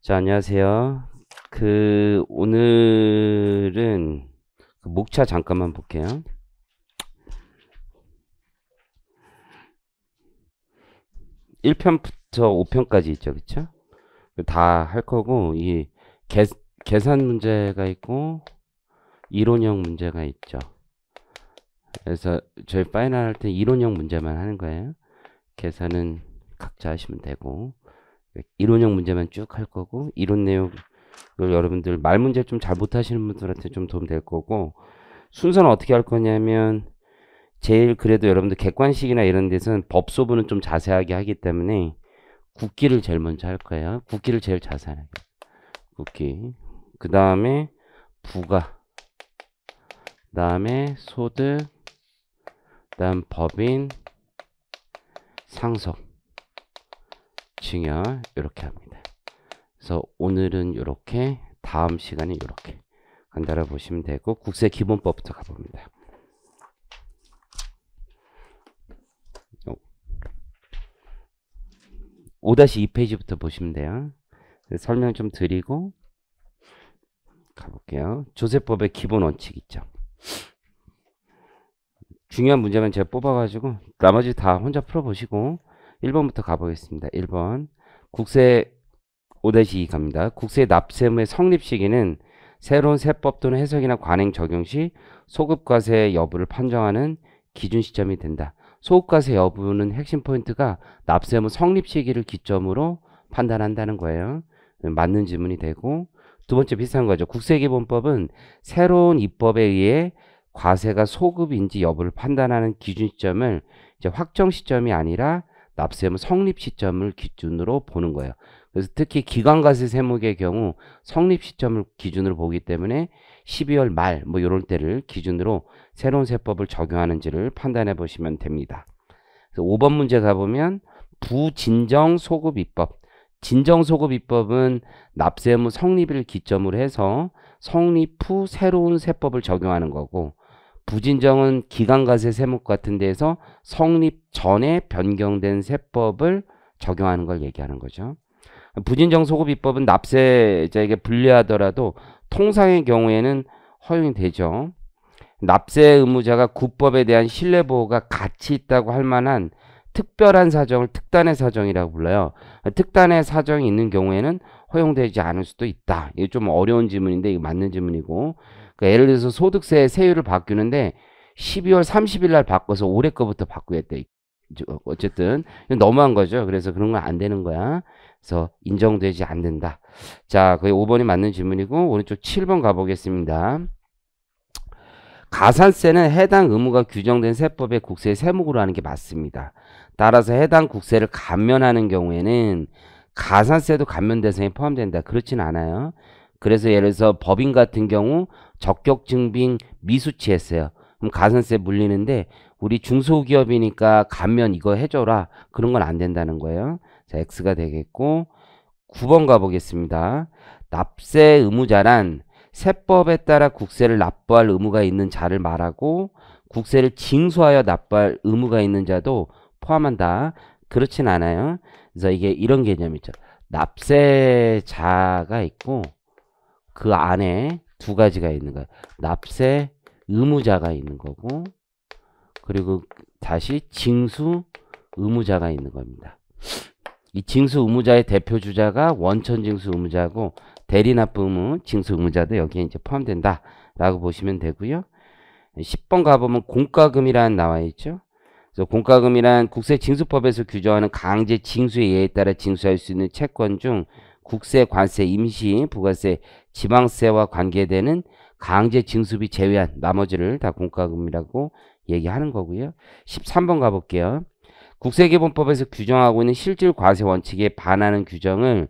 자, 안녕하세요. 그, 오늘은, 그 목차 잠깐만 볼게요. 일편부터오편까지 있죠, 그쵸? 다할 거고, 이, 계, 계산 문제가 있고, 이론형 문제가 있죠. 그래서 저희 파이널 할 때 이론형 문제만 하는 거예요. 계산은 각자 하시면 되고 이론형 문제만 쭉 할 거고 이론 내용을 여러분들 말 문제 좀 잘 못하시는 분들한테 좀 도움 될 거고 순서는 어떻게 할 거냐면 제일 그래도 여러분들 객관식이나 이런 데서는 법소부는 좀 자세하게 하기 때문에 국기를 제일 먼저 할 거예요. 국기를 제일 자세하게. 국기. 그 다음에 부가. 그 다음에 소득. 그 다음 법인. 상속. 중열 이렇게 합니다. 그래서 오늘은 이렇게 다음 시간에 이렇게 간단하 보시면 되고 국세 기본법부터 가봅니다. 5 어. 2페이지부터 보시면 돼요. 설명 좀 드리고 가볼게요. 조세법의 기본 원칙 있죠. 중요한 문제만 제가 뽑아가지고 나머지 다 혼자 풀어보시고 1번부터 가보겠습니다. 1번 국세 5-2 갑니다. 국세 납세의 성립 시기는 새로운 세법 또는 해석이나 관행 적용 시 소급과세 여부를 판정하는 기준 시점이 된다. 소급과세 여부는 핵심 포인트가 납세의 성립 시기를 기점으로 판단한다는 거예요. 음, 맞는 질문이 되고 두 번째 비슷한 거죠. 국세기본법은 새로운 입법에 의해 과세가 소급인지 여부를 판단하는 기준 시점을 이제 확정 시점이 아니라 납세음은 성립 시점을 기준으로 보는 거예요. 그래서 특히 기관과세 세목의 경우 성립 시점을 기준으로 보기 때문에 12월 말뭐 이런 때를 기준으로 새로운 세법을 적용하는지를 판단해 보시면 됩니다. 그래서 5번 문제 가보면 부진정소급입법 진정소급입법은 납세의무 성립일 기점으로 해서 성립 후 새로운 세법을 적용하는 거고 부진정은 기관과세 세목 같은 데에서 성립 전에 변경된 세법을 적용하는 걸 얘기하는 거죠. 부진정 소급입법은 납세자에게 불리하더라도 통상의 경우에는 허용이 되죠. 납세 의무자가 구법에 대한 신뢰보호가 가치 있다고 할 만한 특별한 사정을 특단의 사정이라고 불러요. 특단의 사정이 있는 경우에는 허용되지 않을 수도 있다. 이게 좀 어려운 질문인데 이게 맞는 질문이고 그러니까 예를 들어서 소득세 세율을 바뀌는데 12월 30일 날 바꿔서 올해 거부터 바꾸겠대. 어쨌든 너무한 거죠. 그래서 그런 건 안 되는 거야. 그래서 인정되지 않는다. 자, 그게 5번이 맞는 질문이고 오른쪽 7번 가보겠습니다. 가산세는 해당 의무가 규정된 세법의 국세 세목으로 하는 게 맞습니다. 따라서 해당 국세를 감면하는 경우에는 가산세도 감면 대상에 포함된다. 그렇진 않아요. 그래서 예를 들어서 법인 같은 경우 적격 증빙 미수치했어요. 그럼 가산세 물리는데 우리 중소기업이니까 감면 이거 해줘라 그런 건 안 된다는 거예요. 자 x가 되겠고 9번 가보겠습니다. 납세 의무자란 세법에 따라 국세를 납부할 의무가 있는 자를 말하고 국세를 징수하여 납부할 의무가 있는 자도 포함한다. 그렇진 않아요. 그래서 이게 이런 개념이죠. 납세자가 있고 그 안에 두 가지가 있는 거예요 납세 의무자가 있는 거고 그리고 다시 징수 의무자가 있는 겁니다. 이 징수 의무자의 대표 주자가 원천 징수 의무자고 대리 납부무 징수 의무자도 여기에 이제 포함된다 라고 보시면 되고요. 10번 가보면 공과금이란 나와 있죠. 그래서 공과금이란 국세징수법에서 규정하는 강제 징수의 에해 따라 징수할 수 있는 채권 중 국세, 관세, 임시, 부가세, 지방세와 관계되는 강제 징수비 제외한 나머지를 다 공과금이라고 얘기하는 거고요. 13번 가볼게요. 국세기본법에서 규정하고 있는 실질 과세 원칙에 반하는 규정을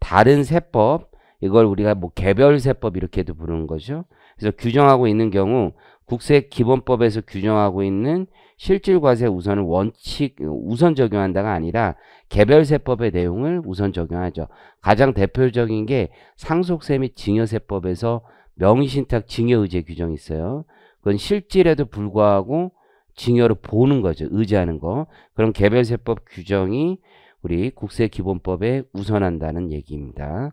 다른 세법, 이걸 우리가 뭐 개별세법 이렇게도 부르는 거죠. 그래서 규정하고 있는 경우 국세기본법에서 규정하고 있는 실질 과세 우선은 원칙 우선 적용한다가 아니라 개별 세법의 내용을 우선 적용하죠. 가장 대표적인 게 상속세 및 증여세법에서 명의신탁 증여의제 규정이 있어요. 그건 실질에도 불구하고 증여를 보는 거죠. 의지하는 거. 그럼 개별세법 규정이 우리 국세기본법에 우선한다는 얘기입니다.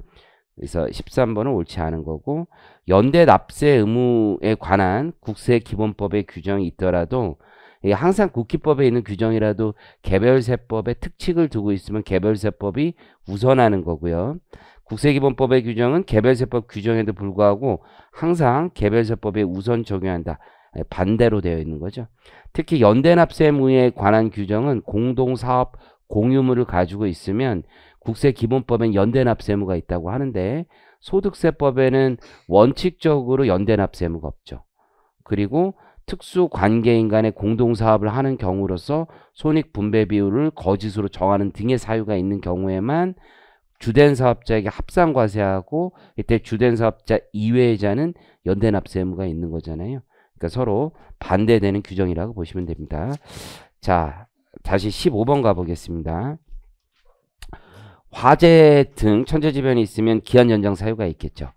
그래서 13번은 옳지 않은 거고 연대 납세 의무에 관한 국세기본법의 규정이 있더라도 이게 항상 국기법에 있는 규정이라도 개별세법의 특칙을 두고 있으면 개별세법이 우선하는 거고요. 국세기본법의 규정은 개별세법 규정에도 불구하고 항상 개별세법에 우선 적용한다. 예, 반대로 되어 있는 거죠. 특히 연대납세무에 관한 규정은 공동사업 공유물을 가지고 있으면 국세기본법엔 연대납세무가 있다고 하는데 소득세법에는 원칙적으로 연대납세무가 없죠. 그리고 특수 관계인 간의 공동사업을 하는 경우로서 손익분배 비율을 거짓으로 정하는 등의 사유가 있는 경우에만 주된 사업자에게 합산과세하고 이때 주된 사업자 이외의 자는 연대납세 의무가 있는 거잖아요. 그러니까 서로 반대되는 규정이라고 보시면 됩니다. 자, 다시 15번 가보겠습니다. 화재 등 천재지변이 있으면 기한 연장 사유가 있겠죠.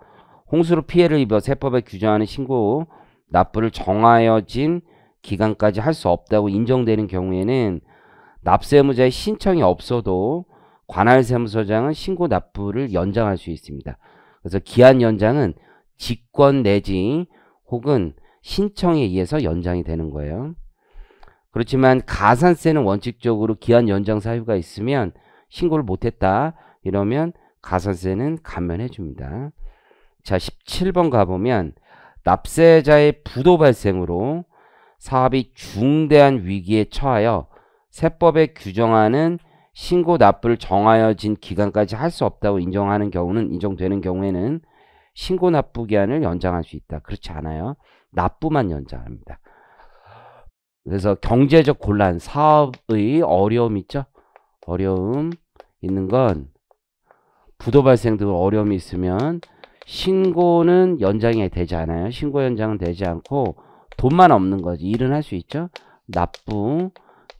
홍수로 피해를 입어 세법에 규정하는 신고 납부를 정하여진 기간까지 할 수 없다고 인정되는 경우에는 납세무자의 신청이 없어도 관할세무서장은 신고 납부를 연장할 수 있습니다. 그래서 기한 연장은 직권 내지 혹은 신청에 의해서 연장이 되는 거예요. 그렇지만 가산세는 원칙적으로 기한 연장 사유가 있으면 신고를 못했다 이러면 가산세는 감면해 줍니다. 자 17번 가보면 납세자의 부도 발생으로 사업이 중대한 위기에 처하여 세법에 규정하는 신고 납부를 정하여진 기간까지 할 수 없다고 인정하는 경우는 인정되는 경우에는 신고 납부 기한을 연장할 수 있다. 그렇지 않아요. 납부만 연장합니다. 그래서 경제적 곤란, 사업의 어려움 있죠? 어려움 있는 건 부도 발생 등 어려움이 있으면 신고는 연장이 되지 않아요. 신고 연장은 되지 않고 돈만 없는 거지. 일은 할 수 있죠. 납부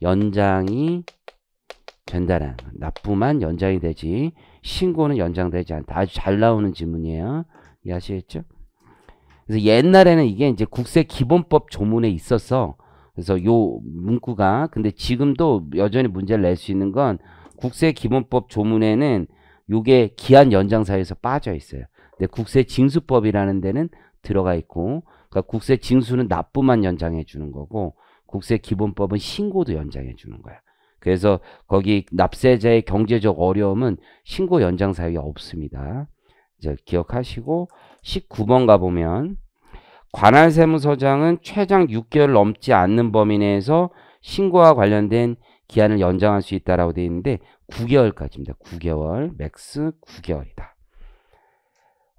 연장이 된다는 납부만 연장이 되지 신고는 연장되지 않다. 아주 잘 나오는 지문이에요. 이해하시겠죠? 그래서 옛날에는 이게 이제 국세 기본법 조문에 있어서 그래서 요 문구가 근데 지금도 여전히 문제를 낼 수 있는 건 국세 기본법 조문에는 요게 기한 연장사에서 빠져 있어요. 근데 국세 징수법이라는 데는 들어가 있고 그러니까 국세 징수는 납부만 연장해 주는 거고 국세 기본법은 신고도 연장해 주는 거야. 그래서 거기 납세자의 경제적 어려움은 신고 연장 사유가 없습니다. 이제 기억하시고 19번 가보면 관할 세무서장은 최장 6개월 넘지 않는 범위 내에서 신고와 관련된 기한을 연장할 수 있다라고 되어 있는데 9개월까지입니다. 9개월 맥스 9개월이다.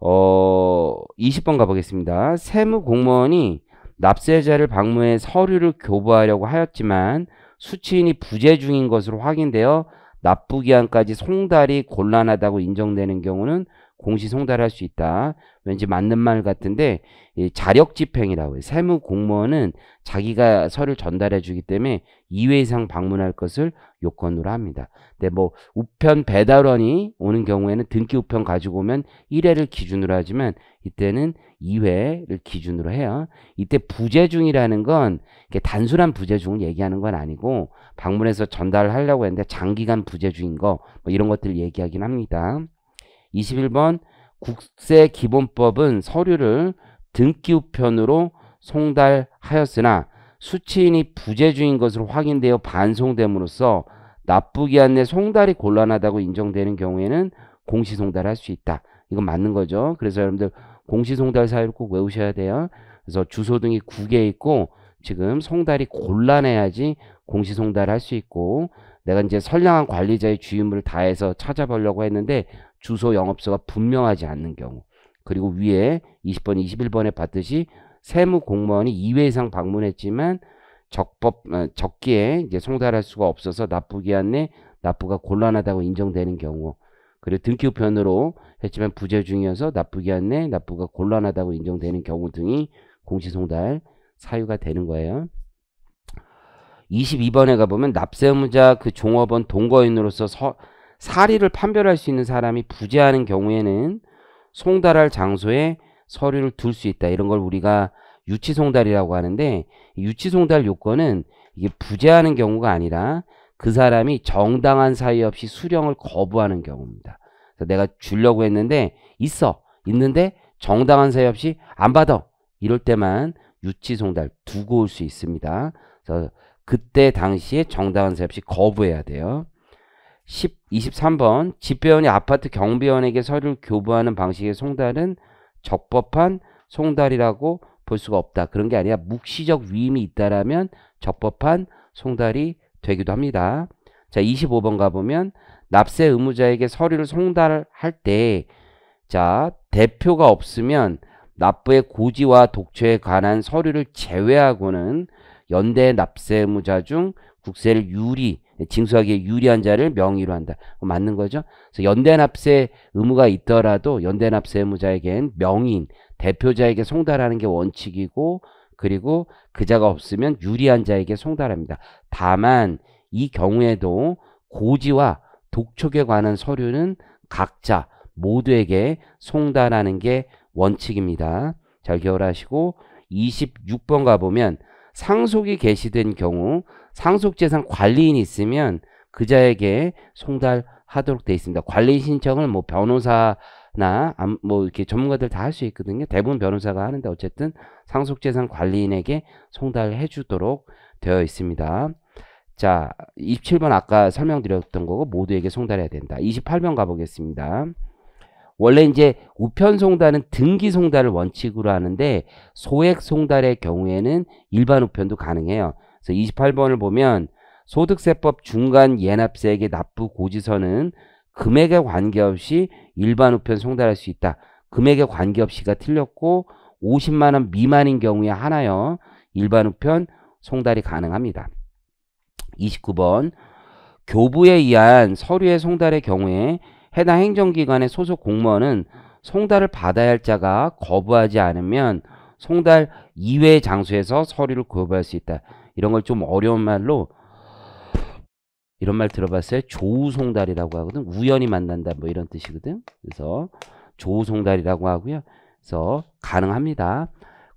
어, 20번 가보겠습니다. 세무 공무원이 납세자를 방문해 서류를 교부하려고 하였지만 수취인이 부재 중인 것으로 확인되어 납부기한까지 송달이 곤란하다고 인정되는 경우는 공시 송달할 수 있다. 왠지 맞는 말 같은데 이 자력 집행이라고 해요. 세무 공무원은 자기가 서류 를 전달해 주기 때문에 2회 이상 방문할 것을 요건으로 합니다. 근데 뭐 우편 배달원이 오는 경우에는 등기 우편 가지고 오면 1회를 기준으로 하지만 이때는 2회를 기준으로 해요. 이때 부재중이라는 건 단순한 부재중을 얘기하는 건 아니고 방문해서 전달하려고 했는데 장기간 부재중인 거 뭐 이런 것들 얘기하긴 합니다. 21번 국세기본법은 서류를 등기우편으로 송달하였으나 수취인이 부재중인 것으로 확인되어 반송됨으로써 납부기한 내 송달이 곤란하다고 인정되는 경우에는 공시송달할 수 있다. 이건 맞는 거죠. 그래서 여러분들 공시송달 사유를 꼭 외우셔야 돼요. 그래서 주소 등이 9개 있고 지금 송달이 곤란해야지 공시송달할 수 있고 내가 이제 선량한 관리자의 주임을 다해서 찾아보려고 했는데 주소 영업소가 분명하지 않는 경우 그리고 위에 20번 21번에 봤듯이 세무 공무원이 2회 이상 방문했지만 적법 어, 적기에 이제 송달할 수가 없어서 납부기한 내 납부가 곤란하다고 인정되는 경우 그리고 등기우편으로 했지만 부재 중이어서 납부기한 내 납부가 곤란하다고 인정되는 경우 등이 공시송달 사유가 되는 거예요. 22번에 가보면 납세의무자 그 종업원 동거인으로서 서, 사리를 판별할 수 있는 사람이 부재하는 경우에는 송달할 장소에 서류를 둘 수 있다. 이런 걸 우리가 유치송달이라고 하는데 유치송달 요건은 이게 부재하는 경우가 아니라 그 사람이 정당한 사유 없이 수령을 거부하는 경우입니다. 그래서 내가 주려고 했는데 있어. 있는데 정당한 사유 없이 안 받아. 이럴 때만 유치송달 두고 올 수 있습니다. 그래서 그때 당시에 정당한 사유 없이 거부해야 돼요. 10, 23번 집배원이 아파트 경비원에게 서류를 교부하는 방식의 송달은 적법한 송달이라고 볼 수가 없다. 그런 게 아니라 묵시적 위임이 있다라면 적법한 송달이 되기도 합니다. 자, 25번 가보면 납세 의무자에게 서류를 송달할 때 자, 대표가 없으면 납부의 고지와 독촉에 관한 서류를 제외하고는 연대 납세 의무자 중 국세를 유리 징수하기에 유리한 자를 명의로 한다. 맞는 거죠? 그래서 연대납세 의무가 있더라도 연대납세 의무자에겐 명인, 대표자에게 송달하는 게 원칙이고 그리고 그 자가 없으면 유리한 자에게 송달합니다. 다만 이 경우에도 고지와 독촉에 관한 서류는 각자 모두에게 송달하는 게 원칙입니다. 잘 기억하시고 26번 가보면 상속이 개시된 경우 상속재산 관리인이 있으면 그자에게 송달하도록 되어 있습니다. 관리 신청을 뭐 변호사나 뭐 이렇게 전문가들 다 할 수 있거든요. 대부분 변호사가 하는데 어쨌든 상속재산 관리인에게 송달해 주도록 되어 있습니다. 자, 27번 아까 설명드렸던 거고 모두에게 송달해야 된다. 28번 가보겠습니다. 원래 이제 우편 송달은 등기 송달을 원칙으로 하는데 소액 송달의 경우에는 일반 우편도 가능해요. 그래서 28번을 보면 소득세법 중간 예납세액의 납부 고지서는 금액에 관계없이 일반 우편 송달할 수 있다. 금액에 관계없이가 틀렸고 50만 원 미만인 경우에 하나요. 일반 우편 송달이 가능합니다. 29번 교부에 의한 서류의 송달의 경우에 해당 행정기관의 소속 공무원은 송달을 받아야 할 자가 거부하지 않으면 송달 이외의 장소에서 서류를 교부할 수 있다. 이런 걸 좀 어려운 말로 이런 말 들어봤어요? 조우송달이라고 하거든. 우연히 만난다 뭐 이런 뜻이거든. 그래서 조우송달이라고 하고요. 그래서 가능합니다.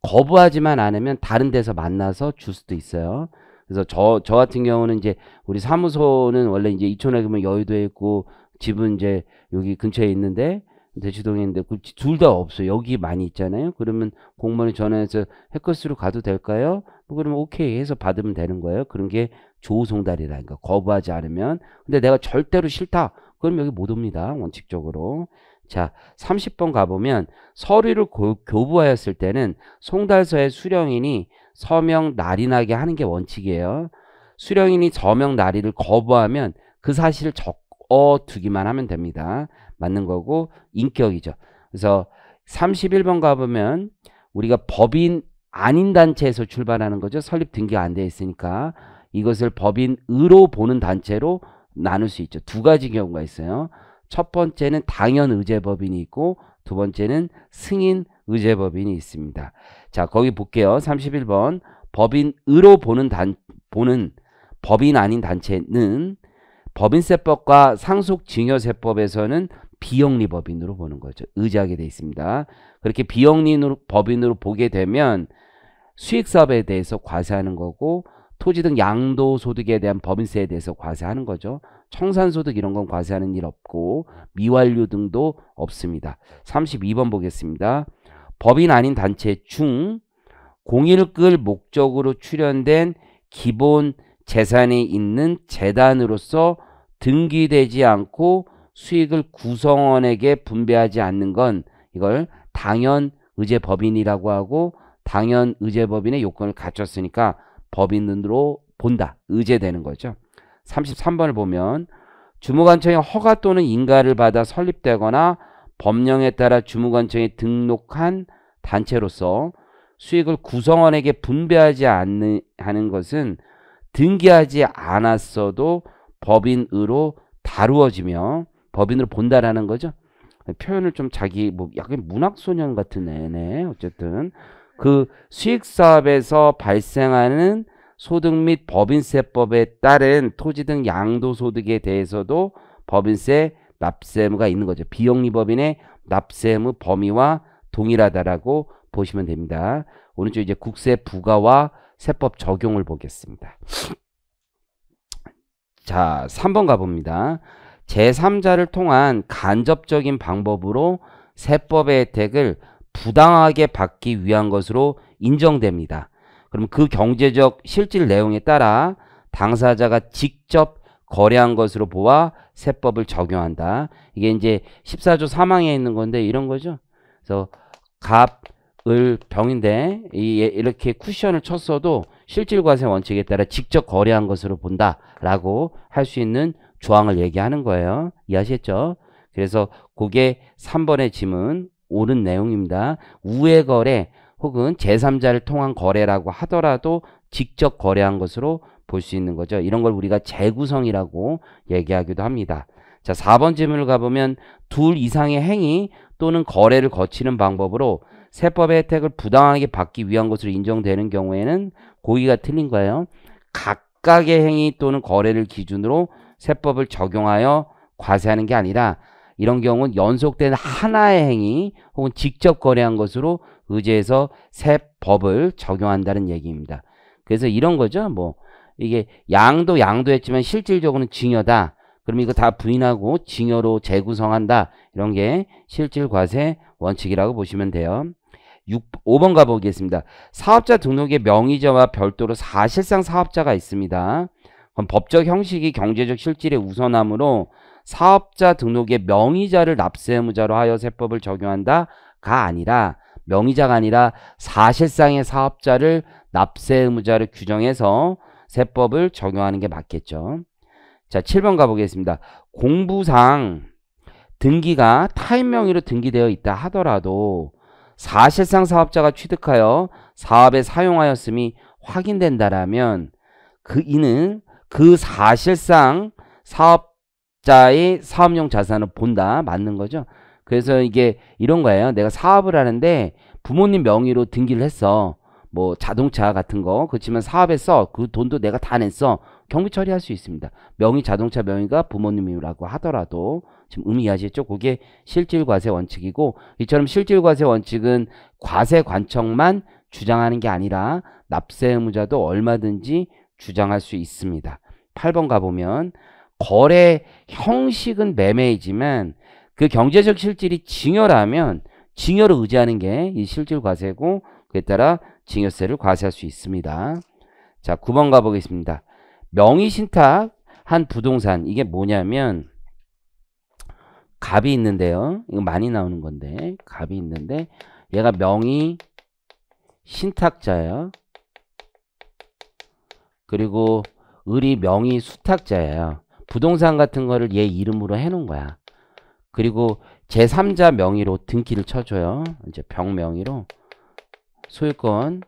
거부하지만 않으면 다른 데서 만나서 줄 수도 있어요. 그래서 저, 저 같은 경우는 이제 우리 사무소는 원래 이제 이촌에 그러면 여의도에 있고 집은 이제 여기 근처에 있는데 대치동에 있는데 그 둘다 없어요. 여기 많이 있잖아요. 그러면 공무원이 전화해서 해커스로 가도 될까요? 뭐 그러면 오케이 해서 받으면 되는 거예요. 그런 게 조우송달이라니까 그러니까 거부하지 않으면 근데 내가 절대로 싫다. 그럼 여기 못 옵니다. 원칙적으로. 자 30번 가보면 서류를 고, 교부하였을 때는 송달서의 수령인이 서명 날인하게 하는 게 원칙이에요. 수령인이 서명 날인을 거부하면 그 사실을 적어 두기만 하면 됩니다. 맞는 거고 인격이죠. 그래서 31번 가보면 우리가 법인 아닌 단체에서 출발하는 거죠. 설립 등기가 안 돼 있으니까 이것을 법인으로 보는 단체로 나눌 수 있죠. 두 가지 경우가 있어요. 첫 번째는 당연 의제법인이 있고 두 번째는 승인 의제법인이 있습니다. 자, 거기 볼게요. 31번 법인으로 보는 단 보는 법인 아닌 단체는 법인세법과 상속증여세법에서는 비영리법인으로 보는 거죠. 의지하게 돼 있습니다. 그렇게 비영리인으로 법인으로 보게 되면 수익사업에 대해서 과세하는 거고 토지 등 양도소득에 대한 법인세에 대해서 과세하는 거죠. 청산소득 이런 건 과세하는 일 없고 미완료 등도 없습니다. 32번 보겠습니다. 법인 아닌 단체 중 공일 끌 목적으로 출연된 기본 재산이 있는 재단으로서 등기되지 않고 수익을 구성원에게 분배하지 않는 건 이걸 당연 의제 법인이라고 하고 당연 의제 법인의 요건을 갖췄으니까 법인으로 본다. 의제되는 거죠. 33번을 보면 주무관청의 허가 또는 인가를 받아 설립되거나 법령에 따라 주무관청이 등록한 단체로서 수익을 구성원에게 분배하지 않는 하는 것은 등기하지 않았어도 법인으로 다루어지며 법인으로 본다라는 거죠. 표현을 좀 자기 뭐 약간 문학 소년 같은 애네 어쨌든 그 수익 사업에서 발생하는 소득 및 법인세법에 따른 토지 등 양도소득에 대해서도 법인세 납세 무가 있는 거죠. 비영리법인의 납세 무 범위와 동일하다라고 보시면 됩니다. 오늘쪽 이제 국세 부과와 세법 적용을 보겠습니다. 자, 3번 가봅니다. 제3자를 통한 간접적인 방법으로 세법의 혜택을 부당하게 받기 위한 것으로 인정됩니다. 그럼 그 경제적 실질 내용에 따라 당사자가 직접 거래한 것으로 보아 세법을 적용한다. 이게 이제 14조 3항에 있는 건데 이런 거죠. 그래서 갑, 을, 병인데 예, 이렇게 쿠션을 쳤어도 실질과세 원칙에 따라 직접 거래한 것으로 본다라고 할 수 있는 조항을 얘기하는 거예요. 이해하셨죠? 그래서 그게 3번의 짐은 옳은 내용입니다. 우회 거래 혹은 제3자를 통한 거래라고 하더라도 직접 거래한 것으로 볼 수 있는 거죠. 이런 걸 우리가 재구성이라고 얘기하기도 합니다. 자, 4번 질문을 가보면 둘 이상의 행위 또는 거래를 거치는 방법으로 세법의 혜택을 부당하게 받기 위한 것으로 인정되는 경우에는 고의가 틀린 거예요. 각각의 행위 또는 거래를 기준으로 세법을 적용하여 과세하는 게 아니라 이런 경우는 연속된 하나의 행위 혹은 직접 거래한 것으로 의제해서 세법을 적용한다는 얘기입니다. 그래서 이런 거죠. 뭐 이게 양도 양도했지만 실질적으로는 증여다. 그럼 이거 다 부인하고 증여로 재구성한다. 이런 게 실질과세 원칙이라고 보시면 돼요. 6, 5번 가보겠습니다. 사업자 등록의 명의자와 별도로 사실상 사업자가 있습니다. 그럼 법적 형식이 경제적 실질의 우선함으로 사업자 등록의 명의자를 납세 의무자로 하여 세법을 적용한다가 아니라 명의자가 아니라 사실상의 사업자를 납세 의무자를 규정해서 세법을 적용하는 게 맞겠죠. 자, 7번 가보겠습니다. 공부상 등기가 타인 명의로 등기되어 있다 하더라도 사실상 사업자가 취득하여 사업에 사용하였음이 확인된다라면 그 이는 그 사실상 사업자의 사업용 자산을 본다. 맞는 거죠. 그래서 이게 이런 거예요. 내가 사업을 하는데 부모님 명의로 등기를 했어. 뭐 자동차 같은 거 그렇지만 사업에 서그 돈도 내가 다 냈어 경비 처리할 수 있습니다 명의 자동차 명의가 부모님이라고 하더라도 지금 의미하시죠 그게 실질과세 원칙이고 이처럼 실질과세 원칙은 과세 관청만 주장하는 게 아니라 납세 의무자도 얼마든지 주장할 수 있습니다. 8번 가보면 거래 형식은 매매이지만 그 경제적 실질이 증여라면증여를 의지하는 게 이 실질 과세고 그에 따라 증여세를 과세할 수 있습니다. 자 9번 가보겠습니다. 명의신탁 한 부동산 이게 뭐냐면 갑이 있는데요. 이거 많이 나오는 건데 갑이 있는데 얘가 명의 신탁자예요. 그리고 을이 명의 수탁자예요. 부동산 같은 거를 얘 이름으로 해놓은 거야. 그리고 제3자 명의로 등기를 쳐줘요. 이제 병 명의로 소유권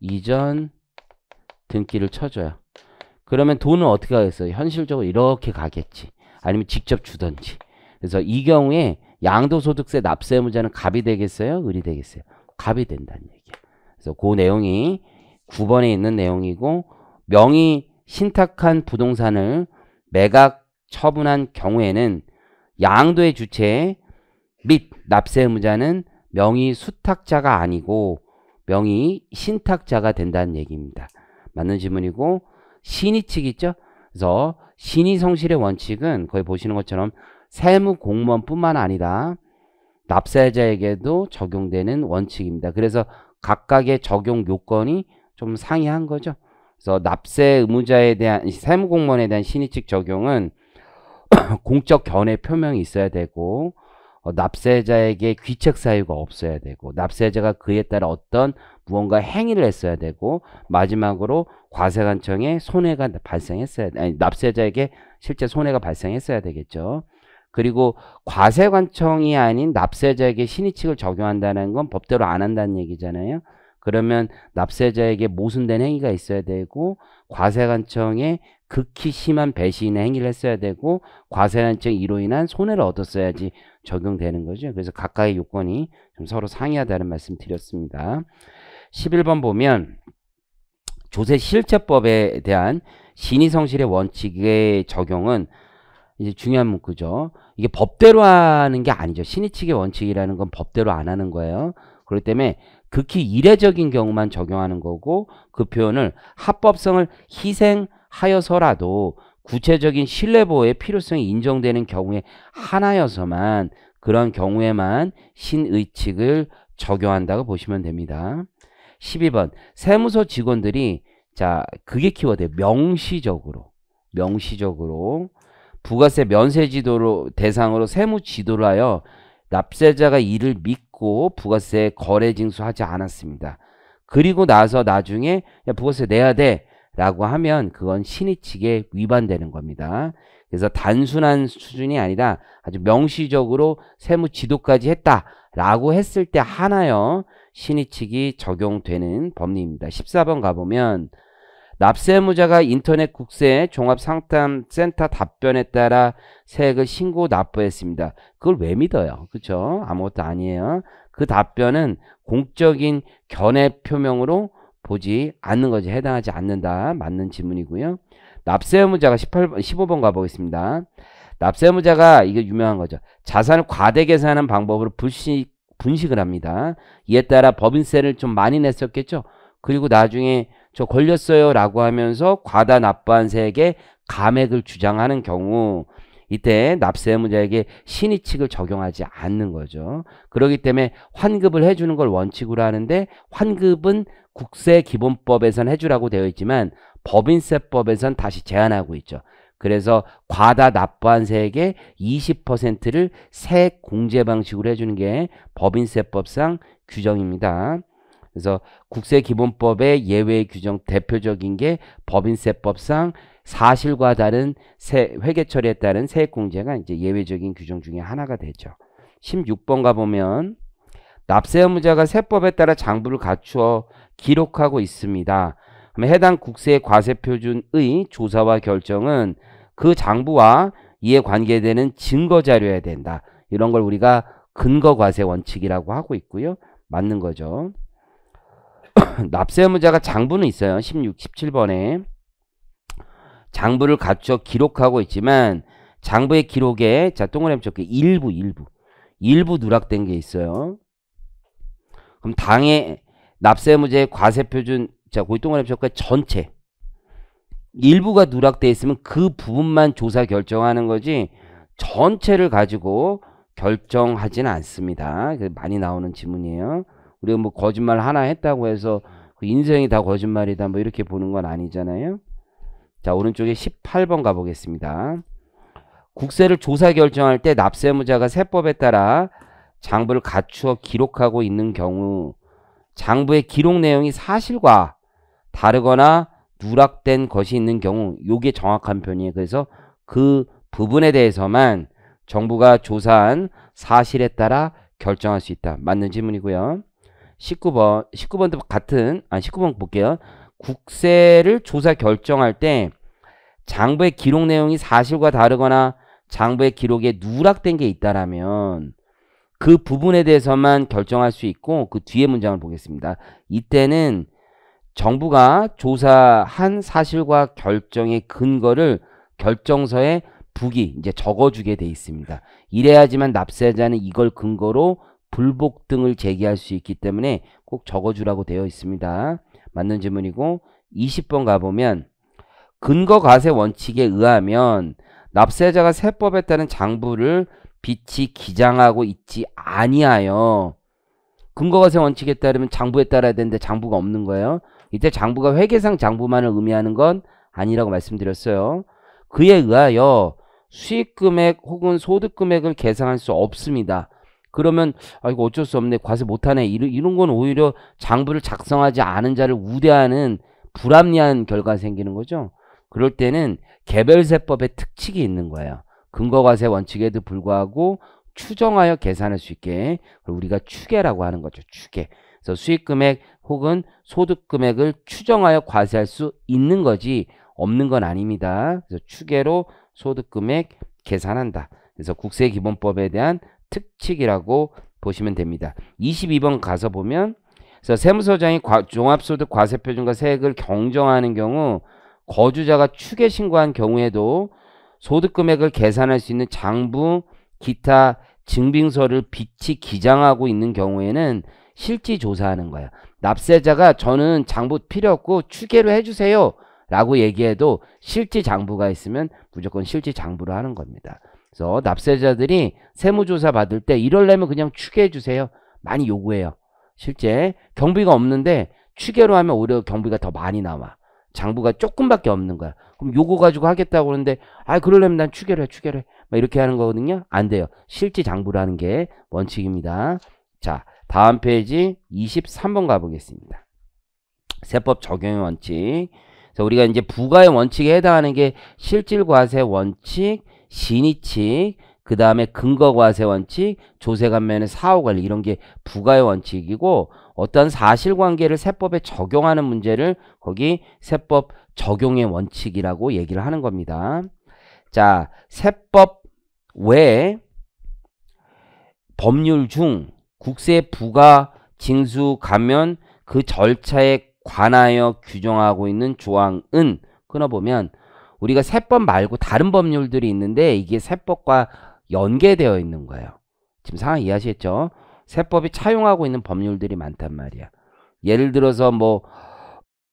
이전 등기를 쳐줘요. 그러면 돈은 어떻게 가겠어요? 현실적으로 이렇게 가겠지. 아니면 직접 주던지. 그래서 이 경우에 양도소득세 납세의무자는 갑이 되겠어요? 을이 되겠어요? 갑이 된다는 얘기예요. 그래서 그 내용이 9번에 있는 내용이고 명의 신탁한 부동산을 매각 처분한 경우에는 양도의 주체 및 납세 의무자는 명의 수탁자가 아니고 명의 신탁자가 된다는 얘기입니다. 맞는 질문이고 신의 측이죠. 그래서 신의 성실의 원칙은 거의 보시는 것처럼 세무 공무원뿐만 아니라 납세자에게도 적용되는 원칙입니다. 그래서 각각의 적용 요건이 좀 상이한 거죠. 그래서 납세 의무자에 대한 세무공무원에 대한 신의칙 적용은 공적 견해 표명이 있어야 되고 어, 납세자에게 귀책 사유가 없어야 되고 납세자가 그에 따라 어떤 무언가 행위를 했어야 되고 마지막으로 과세관청에 손해가 발생했어야 아니 납세자에게 실제 손해가 발생했어야 되겠죠. 그리고 과세관청이 아닌 납세자에게 신의칙을 적용한다는 건 법대로 안 한다는 얘기잖아요. 그러면 납세자에게 모순된 행위가 있어야 되고 과세관청에 극히 심한 배신의 행위를 했어야 되고 과세관청 이로 인한 손해를 얻었어야지 적용되는 거죠. 그래서 각각의 요건이 좀 서로 상이하다는 말씀 드렸습니다. 11번 보면 조세 실체법에 대한 신의 성실의 원칙의 적용은 이제 중요한 문구죠. 이게 법대로 하는 게 아니죠. 신의 측의 원칙이라는 건 법대로 안 하는 거예요. 그렇기 때문에 극히 이례적인 경우만 적용하는 거고 그 표현을 합법성을 희생하여서라도 구체적인 신뢰보호의 필요성이 인정되는 경우에 하나여서만 그런 경우에만 신의칙을 적용한다고 보시면 됩니다. 12번 세무서 직원들이 자 그게 키워드예요. 명시적으로 명시적으로 부가세 면세지도로 대상으로 세무지도를 하여 납세자가 이를 믿 받고 부가세 거래 징수하지 않았습니다. 그리고 나서 나중에 부가세 내야 돼 라고 하면 그건 신의칙에 위반되는 겁니다. 그래서 단순한 수준이 아니라 아주 명시적으로 세무 지도까지 했다라고 했을 때 하나요. 신의칙이 적용되는 법리입니다. 14번 가보면 납세의무자가 인터넷 국세 종합상담센터 답변에 따라 세액을 신고 납부했습니다. 그걸 왜 믿어요? 그렇죠? 아무것도 아니에요. 그 답변은 공적인 견해 표명으로 보지 않는 거지 해당하지 않는다. 맞는 질문이고요. 납세의무자가 18, 15번 가보겠습니다. 납세의무자가 이거 유명한 거죠. 자산을 과대 계산하는 방법으로 분식, 분식을 합니다. 이에 따라 법인세를 좀 많이 냈었겠죠. 그리고 나중에 저 걸렸어요 라고 하면서 과다 납부한 세액에 감액을 주장하는 경우 이때 납세의무자에게 신의칙을 적용하지 않는 거죠. 그러기 때문에 환급을 해주는 걸 원칙으로 하는데 환급은 국세기본법에선 해주라고 되어 있지만 법인세법에선 다시 제한하고 있죠. 그래서 과다 납부한 세액의 20%를 세액 공제 방식으로 해주는 게 법인세법상 규정입니다. 그래서 국세기본법의 예외 규정 대표적인 게 법인세법상 사실과 다른 세, 회계 처리에 따른 세액공제가 이제 예외적인 규정 중에 하나가 되죠. 16번 가보면 납세 의무자가 세법에 따라 장부를 갖추어 기록하고 있습니다. 해당 국세 과세표준의 조사와 결정은 그 장부와 이에 관계되는 증거자료에 된다. 이런 걸 우리가 근거과세 원칙이라고 하고 있고요. 맞는 거죠. 납세 의무자가 장부는 있어요. 16, 17번에 장부를 갖춰 기록하고 있지만 장부의 기록에 자 동그라미 적게 일부 일부 일부 누락된 게 있어요. 그럼 당의 납세 의무자의 과세 표준 자 고의 동그라미 적게 전체 일부가 누락돼 있으면 그 부분만 조사 결정하는 거지 전체를 가지고 결정하지는 않습니다. 많이 나오는 질문이에요 우리가 뭐 거짓말 하나 했다고 해서 그 인생이 다 거짓말이다 뭐 이렇게 보는 건 아니잖아요. 자 오른쪽에 18번 가보겠습니다. 국세를 조사 결정할 때 납세무자가 세법에 따라 장부를 갖추어 기록하고 있는 경우 장부의 기록 내용이 사실과 다르거나 누락된 것이 있는 경우 요게 정확한 편이에요. 그래서 그 부분에 대해서만 정부가 조사한 사실에 따라 결정할 수 있다. 맞는 질문이고요. 19번, 19번도 같은, 아, 19번 볼게요. 국세를 조사 결정할 때 장부의 기록 내용이 사실과 다르거나 장부의 기록에 누락된 게 있다라면 그 부분에 대해서만 결정할 수 있고 그 뒤에 문장을 보겠습니다. 이때는 정부가 조사한 사실과 결정의 근거를 결정서에 부기 이제 적어주게 돼 있습니다. 이래야지만 납세자는 이걸 근거로 불복 등을 제기할 수 있기 때문에 꼭 적어주라고 되어 있습니다. 맞는 질문이고 20번 가보면 근거과세 원칙에 의하면 납세자가 세법에 따른 장부를 빛이 기장하고 있지 아니하여 근거과세 원칙에 따르면 장부에 따라야 되는데 장부가 없는 거예요. 이때 장부가 회계상 장부만을 의미하는 건 아니라고 말씀드렸어요. 그에 의하여 수익금액 혹은 소득금액을 계상할 수 없습니다. 그러면 아 이거 어쩔 수 없네 과세 못하네 이런, 이런 건 오히려 장부를 작성하지 않은 자를 우대하는 불합리한 결과가 생기는 거죠. 그럴 때는 개별세법의 특칙이 있는 거예요. 근거과세 원칙에도 불구하고 추정하여 계산할 수 있게 우리가 추계라고 하는 거죠. 추계. 그래서 수익금액 혹은 소득금액을 추정하여 과세할 수 있는 거지 없는 건 아닙니다. 그래서 추계로 소득금액 계산한다. 그래서 국세기본법에 대한 특칙이라고 보시면 됩니다. 22번 가서 보면 그래서 세무서장이 과, 종합소득 과세표준과 세액을 경정하는 경우 거주자가 추계 신고한 경우에도 소득금액을 계산할 수 있는 장부, 기타, 증빙서를 빛이 기장하고 있는 경우에는 실지 조사하는 거예요 납세자가 저는 장부 필요 없고 추계로 해주세요. 라고 얘기해도 실지 장부가 있으면 무조건 실지 장부로 하는 겁니다. 그래서 납세자들이 세무조사 받을 때 이럴려면 그냥 추계해 주세요. 많이 요구해요. 실제 경비가 없는데 추계로 하면 오히려 경비가 더 많이 나와. 장부가 조금밖에 없는 거야. 그럼 요거 가지고 하겠다고 그러는데 아 그러려면 난 추계를 해 추계를 해. 막 이렇게 하는 거거든요. 안 돼요. 실제 장부라는 게 원칙입니다. 자 다음 페이지 23번 가보겠습니다. 세법 적용의 원칙. 그래서 우리가 이제 부가의 원칙에 해당하는 게 실질과세 원칙, 신의칙그 다음에 근거과세 원칙, 조세감면의 사후관리 이런 게 부가의 원칙이고 어떤 사실관계를 세법에 적용하는 문제를 거기 세법 적용의 원칙이라고 얘기를 하는 겁니다. 자, 세법 외 법률 중 국세 부가 징수 감면 그 절차에 관하여 규정하고 있는 조항은 끊어보면 우리가 세법 말고 다른 법률들이 있는데 이게 세법과 연계되어 있는 거예요. 지금 상황 이해하시겠죠? 세법이 차용하고 있는 법률들이 많단 말이야. 예를 들어서 뭐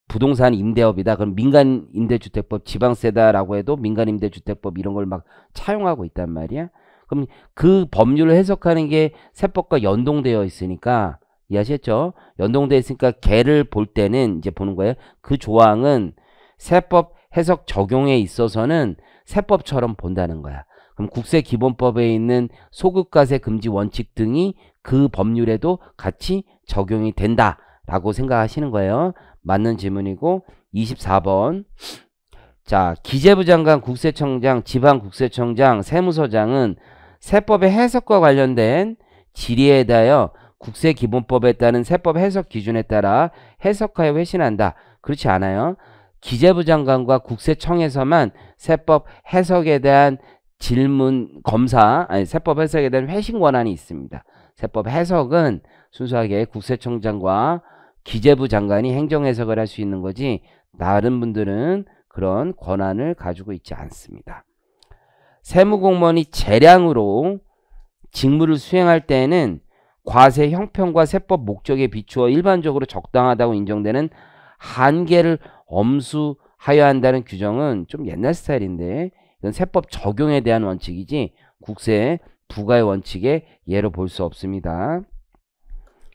부동산 임대업이다. 그럼 민간 임대주택법 지방세다라고 해도 민간 임대주택법 이런 걸 막 차용하고 있단 말이야. 그럼 그 법률을 해석하는 게 세법과 연동되어 있으니까 이해하셨죠? 연동되어 있으니까 개를 볼 때는 이제 보는 거예요. 그 조항은 세법 해석 적용에 있어서는 세법처럼 본다는 거야. 그럼 국세기본법에 있는 소급과세 금지 원칙 등이 그 법률에도 같이 적용이 된다라고 생각하시는 거예요. 맞는 질문이고 24번 자 기재부 장관 국세청장 지방국세청장 세무서장은 세법의 해석과 관련된 질의에 대하여 국세기본법에 따른 세법 해석 기준에 따라 해석하여 회신한다. 그렇지 않아요. 기재부 장관과 국세청에서만 세법 해석에 대한 질문 검사, 아니 세법 해석에 대한 회신 권한이 있습니다. 세법 해석은 순수하게 국세청장과 기재부 장관이 행정 해석을 할 수 있는 거지 다른 분들은 그런 권한을 가지고 있지 않습니다. 세무공무원이 재량으로 직무를 수행할 때에는 과세 형편과 세법 목적에 비추어 일반적으로 적당하다고 인정되는 한계를 엄수하여야 한다는 규정은 좀 옛날 스타일인데 이건 세법 적용에 대한 원칙이지 국세 부과의원칙에 예로 볼 수 없습니다.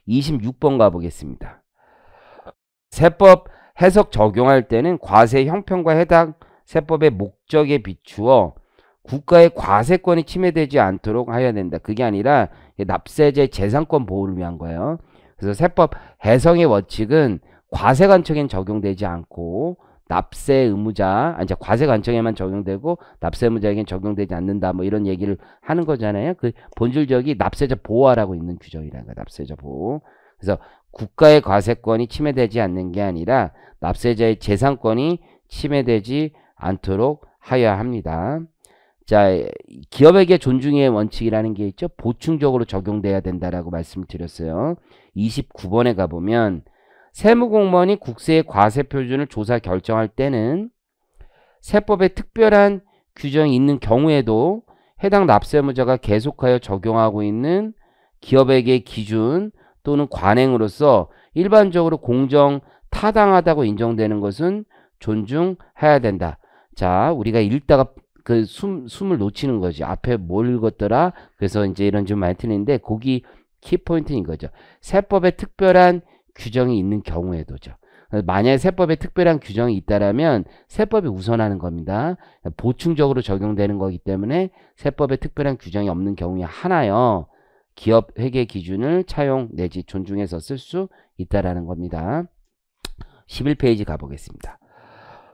26번 가보겠습니다. 세법 해석 적용할 때는 과세 형평과 해당 세법의 목적에 비추어 국가의 과세권이 침해되지 않도록 하여야 된다. 그게 아니라 납세제 재산권 보호를 위한 거예요. 그래서 세법 해석의 원칙은 과세관청엔 적용되지 않고 납세 의무자, 아니, 과세 관청에만 적용되고 납세 의무자에겐 적용되지 않는다. 뭐 이런 얘기를 하는 거잖아요. 그 본질적이 납세자 보호하라고 있는 규정이라는 거야. 납세자 보호. 그래서 국가의 과세권이 침해되지 않는 게 아니라 납세자의 재산권이 침해되지 않도록 하여야 합니다. 자, 기업에게 존중의 원칙이라는 게 있죠. 보충적으로 적용돼야 된다라고 말씀 드렸어요. 29번에 가보면 세무공무원이 국세의 과세 표준을 조사 결정할 때는 세법에 특별한 규정이 있는 경우에도 해당 납세무자가 계속하여 적용하고 있는 기업에게 기준 또는 관행으로서 일반적으로 공정 타당하다고 인정되는 것은 존중해야 된다. 자, 우리가 읽다가 그 숨, 숨을 놓치는 거지. 앞에 뭘 읽었더라? 그래서 이제 이런 좀 많이 틀리는데, 거기 키포인트인 거죠. 세법의 특별한 규정이 있는 경우에도죠. 만약에 세법에 특별한 규정이 있다라면 세법이 우선하는 겁니다. 보충적으로 적용되는 거기 때문에 세법에 특별한 규정이 없는 경우에 하나요. 기업 회계 기준을 차용 내지 존중해서 쓸 수 있다라는 겁니다. 11페이지 가보겠습니다.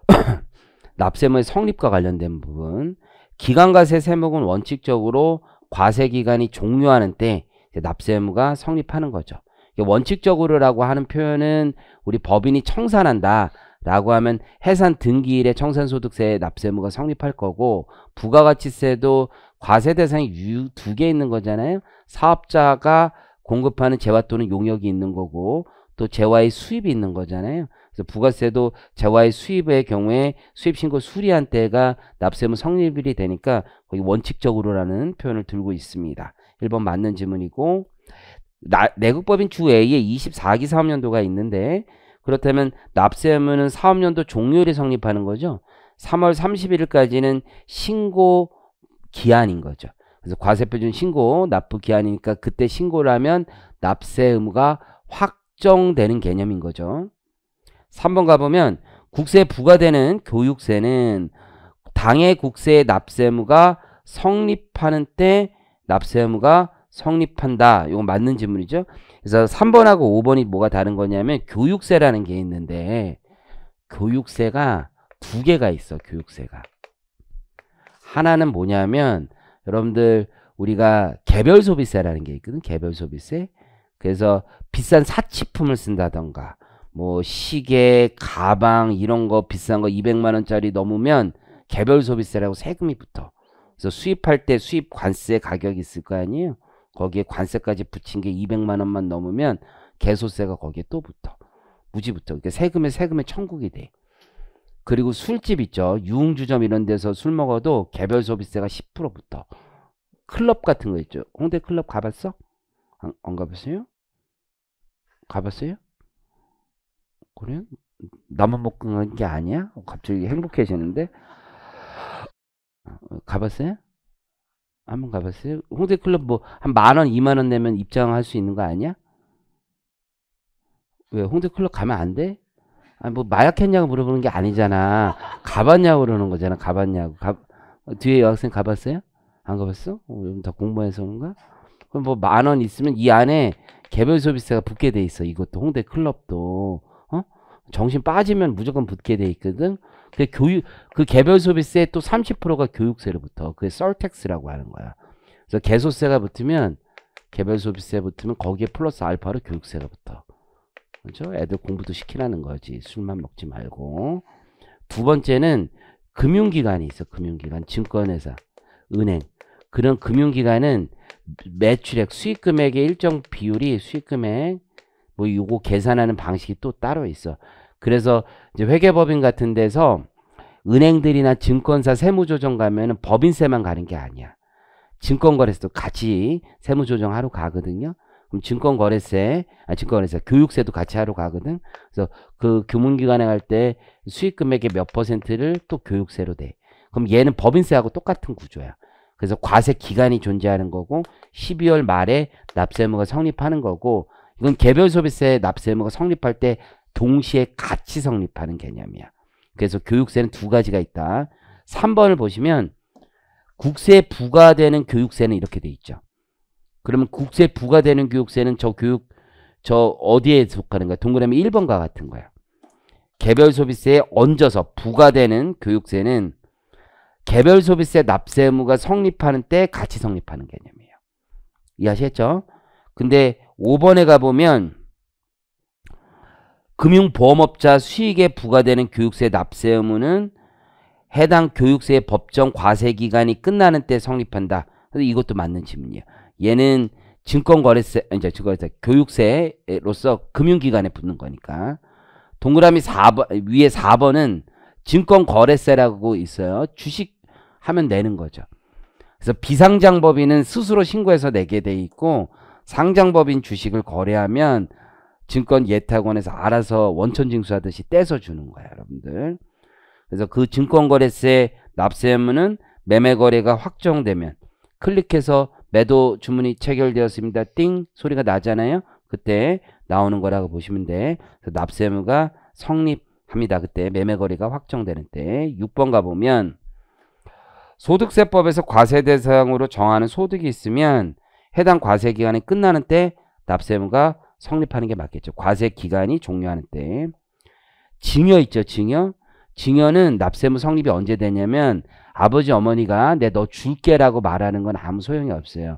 납세의 무 성립과 관련된 부분 기관과세 세목은 원칙적으로 과세기간이 종료하는 때 납세 무가 성립하는 거죠. 원칙적으로라고 하는 표현은 우리 법인이 청산한다. 라고 하면 해산 등기일에 청산소득세 납세무가 성립할 거고 부가가치세도 과세 대상이 두 개 있는 거잖아요. 사업자가 공급하는 재화 또는 용역이 있는 거고 또 재화의 수입이 있는 거잖아요. 그래서 부가세도 재화의 수입의 경우에 수입신고 수리한 때가 납세무 성립일이 되니까 거기 원칙적으로라는 표현을 들고 있습니다. 1번 맞는 지문이고 나, 내국법인 주 A에 24기 사업연도가 있는데 그렇다면 납세의무는 사업연도 종료일에 성립하는 거죠. 3월 31일까지는 신고 기한인 거죠. 그래서 과세표준 신고 납부 기한이니까 그때 신고를 하면 납세 의무가 확정되는 개념인 거죠. 3번 가보면 국세 부과되는 교육세는 당해 국세의 납세의무가 성립하는 때 납세의무가 성립한다. 이거 맞는 질문이죠. 그래서 3번하고 5번이 뭐가 다른 거냐면 교육세라는 게 있는데 교육세가 두 개가 있어. 교육세가. 하나는 뭐냐면 여러분들 우리가 개별 소비세라는 게 있거든. 개별 소비세. 그래서 비싼 사치품을 쓴다던가 뭐 시계, 가방 이런 거 비싼 거 200만 원짜리 넘으면 개별 소비세라고 세금이 붙어. 그래서 수입할 때 수입 관세 가격이 있을 거 아니에요. 거기에 관세까지 붙인 게 200만 원만 넘으면 개소세가 거기에 또 붙어. 무지 붙어. 그러니까 세금에 세금에 천국이 돼. 그리고 술집 있죠. 유흥주점 이런 데서 술 먹어도 개별 소비세가 10% 붙어. 클럽 같은 거 있죠. 홍대 클럽 가봤어? 안, 안 가봤어요? 가봤어요? 그래? 나만 먹고간 게 아니야? 갑자기 행복해지는데? 어, 가봤어요? 한번 가봤어요? 홍대 클럽 뭐 한 만 원, 이만 원 내면 입장할 수 있는 거 아니야? 왜 홍대 클럽 가면 안 돼? 아니 뭐 마약했냐고 물어보는 게 아니잖아. 가봤냐고 그러는 거잖아. 가봤냐고. 가, 뒤에 여학생 가봤어요? 안 가봤어? 어, 여러분 다 공부해서 오는가? 그럼 뭐 만 원 있으면 이 안에 개별 서비스가 붙게 돼 있어. 이것도 홍대 클럽도 어? 정신 빠지면 무조건 붙게 돼 있거든. 그 교육 그 개별 소비세 또 30%가 교육세로 부터 그게 썰텍스라고 하는 거야. 그래서 개소세가 붙으면 개별 소비세 붙으면 거기에 플러스 알파로 교육세가 붙어. 그렇죠? 애들 공부도 시키라는 거지. 술만 먹지 말고. 두 번째는 금융기관이 있어. 금융기관, 증권회사, 은행. 그런 금융기관은 매출액, 수익금액의 일정 비율이 수익금액 뭐 요거 계산하는 방식이 또 따로 있어. 그래서 이제 회계법인 같은 데서 은행들이나 증권사 세무조정 가면은 법인세만 가는 게 아니야. 증권거래세도 같이 세무조정 하러 가거든요. 그럼 증권거래세, 아, 증권거래세, 교육세도 같이 하러 가거든. 그래서 그 교문기관에 갈 때 수익금액의 몇 퍼센트를 또 교육세로 내. 그럼 얘는 법인세하고 똑같은 구조야. 그래서 과세 기간이 존재하는 거고 12월 말에 납세의무가 성립하는 거고 이건 개별 소비세 납세의무가 성립할 때 동시에 같이 성립하는 개념이야. 그래서 교육세는 두 가지가 있다. 3번을 보시면 국세 부과되는 교육세는 이렇게 돼 있죠. 그러면 국세 부과되는 교육세는 저 교육 저 어디에 속하는 거야? 동그라미 1번과 같은 거야. 개별 소비세에 얹어서 부과되는 교육세는 개별 소비세 납세 의무가 성립하는 때 같이 성립하는 개념이에요. 이해하시겠죠? 근데 5번에 가보면 금융보험업자 수익에 부과되는 교육세 납세 의무는 해당 교육세 법정 과세 기간이 끝나는 때 성립한다. 그래서 이것도 맞는 질문이에요. 얘는 증권거래세, 이제 증권거래세, 교육세로서 금융기관에 붙는 거니까. 동그라미 4번, 위에 4번은 증권거래세라고 있어요. 주식 하면 내는 거죠. 그래서 비상장법인은 스스로 신고해서 내게 돼 있고, 상장법인 주식을 거래하면 증권 예탁원에서 알아서 원천 징수하듯이 떼서 주는 거야 여러분들 그래서 그 증권거래세 납세문은 매매거래가 확정되면 클릭해서 매도 주문이 체결되었습니다 띵 소리가 나잖아요 그때 나오는 거라고 보시면 돼 납세무가 의 성립합니다 그때 매매거래가 확정되는 때 6번 가보면 소득세법에서 과세 대상으로 정하는 소득이 있으면 해당 과세기간이 끝나는 때 납세무가 의 성립하는 게 맞겠죠. 과세 기간이 종료하는 때. 증여 있죠. 증여. 증여는 납세무 성립이 언제 되냐면 아버지 어머니가 내 너 줄게 라고 말하는 건 아무 소용이 없어요.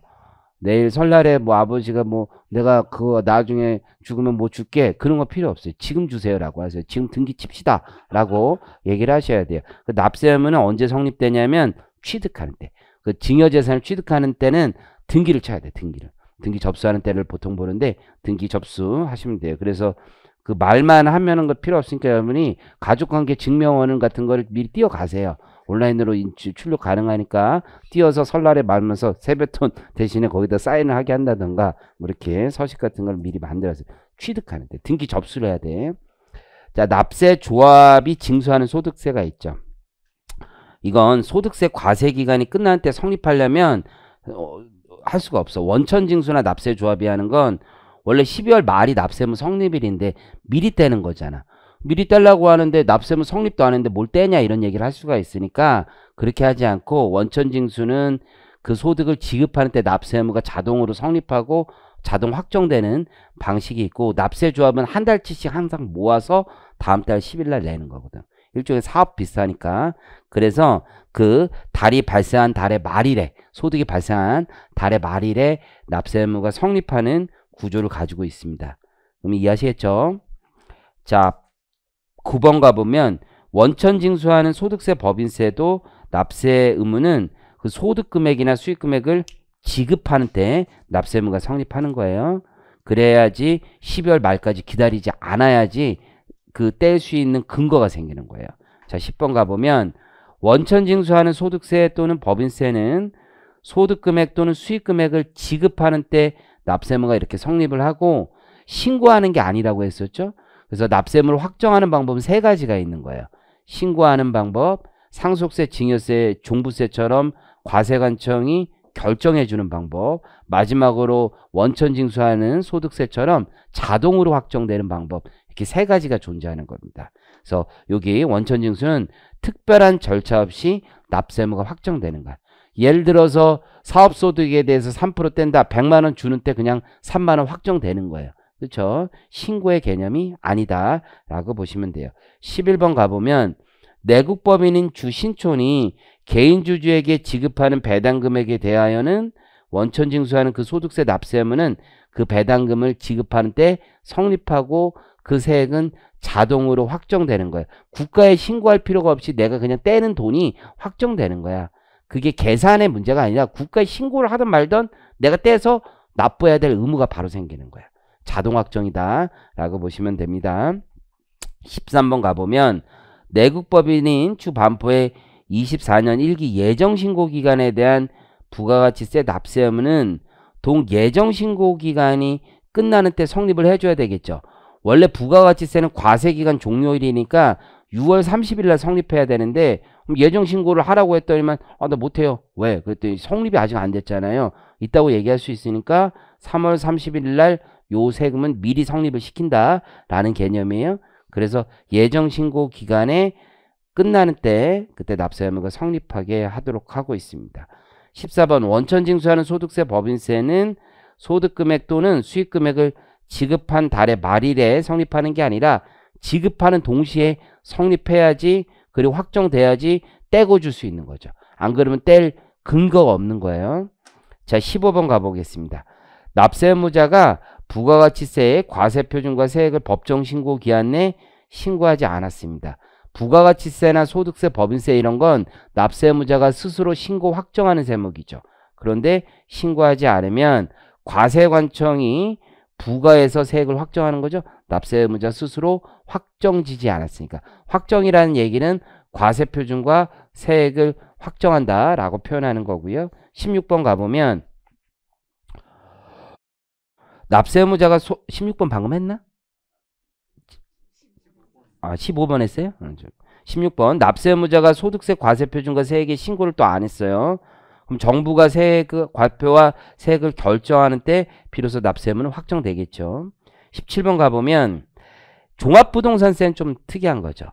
내일 설날에 뭐 아버지가 뭐 내가 그거 나중에 죽으면 뭐 줄게 그런 거 필요 없어요. 지금 주세요라고 하세요. 지금 등기 칩시다 라고 얘기를 하셔야 돼요. 그납세의면는 언제 성립되냐면 취득하는 때. 그 증여재산을 취득하는 때는 등기를 쳐야 돼 등기를. 등기 접수하는 때를 보통 보는데 등기 접수하시면 돼요. 그래서 그 말만 하면은 거 그 필요 없으니까 여러분이 가족관계 증명원 같은 거를 미리 띄어가세요. 온라인으로 출력 가능하니까 띄어서 설날에 말면서 세뱃돈 대신에 거기다 사인을 하게 한다던가 뭐 이렇게 서식 같은 걸 미리 만들어서 취득하는데 등기 접수를 해야 돼. 자 납세 조합이 징수하는 소득세가 있죠. 이건 소득세 과세 기간이 끝난 때 성립하려면 어, 할 수가 없어. 원천징수나 납세 조합이 하는 건 원래 12월 말이 납세무 성립일인데 미리 떼는 거잖아. 미리 떼려고 하는데 납세무 성립도 하는데뭘 떼냐 이런 얘기를 할 수가 있으니까 그렇게 하지 않고 원천징수는 그 소득을 지급하는 때 납세의무가 자동으로 성립하고 자동 확정되는 방식이 있고 납세조합은 한 달치씩 항상 모아서 다음 달 10일 날 내는 거거든. 일종의 사업 비슷하니까 그래서 그 달이 발생한 달의 말이래 소득이 발생한 달의 말일에 납세 의무가 성립하는 구조를 가지고 있습니다. 그럼 이해하시겠죠? 자, 9번 가보면 원천 징수하는 소득세 법인세도 납세 의무는 그 소득 금액이나 수익 금액을 지급하는 때 납세 의무가 성립하는 거예요. 그래야지 12월 말까지 기다리지 않아야지 그 뗄 수 있는 근거가 생기는 거예요. 자, 10번 가보면 원천 징수하는 소득세 또는 법인세는 소득금액 또는 수익금액을 지급하는 때 납세무가 이렇게 성립을 하고 신고하는 게 아니라고 했었죠. 그래서 납세무를 확정하는 방법은 세 가지가 있는 거예요. 신고하는 방법, 상속세, 증여세, 종부세처럼 과세관청이 결정해주는 방법, 마지막으로 원천징수하는 소득세처럼 자동으로 확정되는 방법 이렇게 세 가지가 존재하는 겁니다. 그래서 여기 원천징수는 특별한 절차 없이 납세무가 확정되는 거예요. 예를 들어서 사업소득에 대해서 3% 뗀다. 100만 원 주는 때 그냥 3만 원 확정되는 거예요. 그렇죠? 신고의 개념이 아니다. 라고 보시면 돼요. 11번 가보면 내국법인인 주신촌이 개인주주에게 지급하는 배당금액에 대하여는 원천징수하는 그 소득세 납세하면은 그 배당금을 지급하는 때 성립하고 그 세액은 자동으로 확정되는 거예요. 국가에 신고할 필요가 없이 내가 그냥 떼는 돈이 확정되는 거야. 그게 계산의 문제가 아니라 국가에 신고를 하든 말든 내가 떼서 납부해야 될 의무가 바로 생기는 거야. 자동 확정이다 라고 보시면 됩니다. 13번 가보면 내국법인인 주반포의 24년 1기 예정신고기간에 대한 부가가치세 납세 의무는 동 예정신고기간이 끝나는 때 성립을 해줘야 되겠죠. 원래 부가가치세는 과세기간 종료일이니까 6월 30일 날 성립해야 되는데 예정 신고를 하라고 했더니만 아 나 못해요. 왜? 그랬더니 성립이 아직 안 됐잖아요. 있다고 얘기할 수 있으니까 3월 31일 날 요 세금은 미리 성립을 시킨다라는 개념이에요. 그래서 예정 신고 기간에 끝나는 때 그때 납세의무가 성립하게 하도록 하고 있습니다. 14번 원천 징수하는 소득세 법인세는 소득금액 또는 수익금액을 지급한 달의 말일에 성립하는 게 아니라 지급하는 동시에 성립해야지 그리고 확정돼야지 떼고 줄 수 있는 거죠. 안 그러면 뗄 근거가 없는 거예요. 자 15번 가보겠습니다. 납세 의무자가 부가가치세의 과세표준과 세액을 법정 신고 기한 내 신고하지 않았습니다. 부가가치세나 소득세, 법인세 이런 건 납세 의무자가 스스로 신고 확정하는 세목이죠. 그런데 신고하지 않으면 과세관청이 부가에서 세액을 확정하는 거죠. 납세 의무자 스스로 확정지지 않았으니까 확정이라는 얘기는 과세표준과 세액을 확정한다라고 표현하는 거고요. 16번 가보면 납세 의무자가 소, 16번 방금 했나? 아 15번 했어요? 16번 납세 의무자가 소득세 과세표준과 세액의 신고를 또 안 했어요. 그럼 정부가 세액 과표와 세액을 결정하는 때 비로소 납세의무는 확정되겠죠. 17번 가보면 종합부동산세는 좀 특이한 거죠.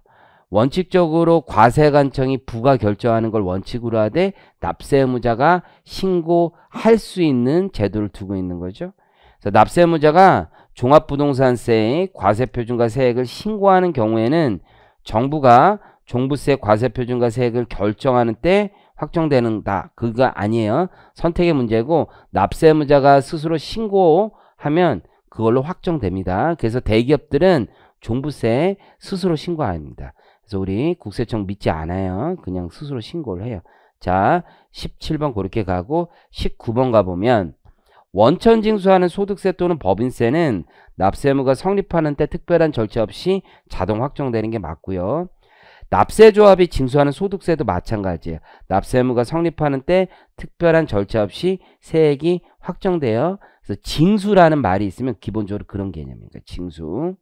원칙적으로 과세관청이 부가 결정하는 걸 원칙으로 하되 납세 의무자가 신고할 수 있는 제도를 두고 있는 거죠. 그래서 납세 의무자가 종합부동산세의 과세표준과 세액을 신고하는 경우에는 정부가 종부세 과세표준과 세액을 결정하는 때 확정되는다. 그거 아니에요. 선택의 문제고 납세 의무자가 스스로 신고하면 그걸로 확정됩니다. 그래서 대기업들은 종부세 스스로 신고합니다. 그래서 우리 국세청 믿지 않아요. 그냥 스스로 신고를 해요. 자, 17번 그렇게 가고 19번 가보면 원천 징수하는 소득세 또는 법인세는 납세 무가 성립하는 때 특별한 절차 없이 자동 확정되는 게 맞고요. 납세조합이 징수하는 소득세도 마찬가지예요. 납세 무가 성립하는 때 특별한 절차 없이 세액이 확정되어 그래서 징수라는 말이 있으면 기본적으로 그런 개념입니다. 그러니까 징수.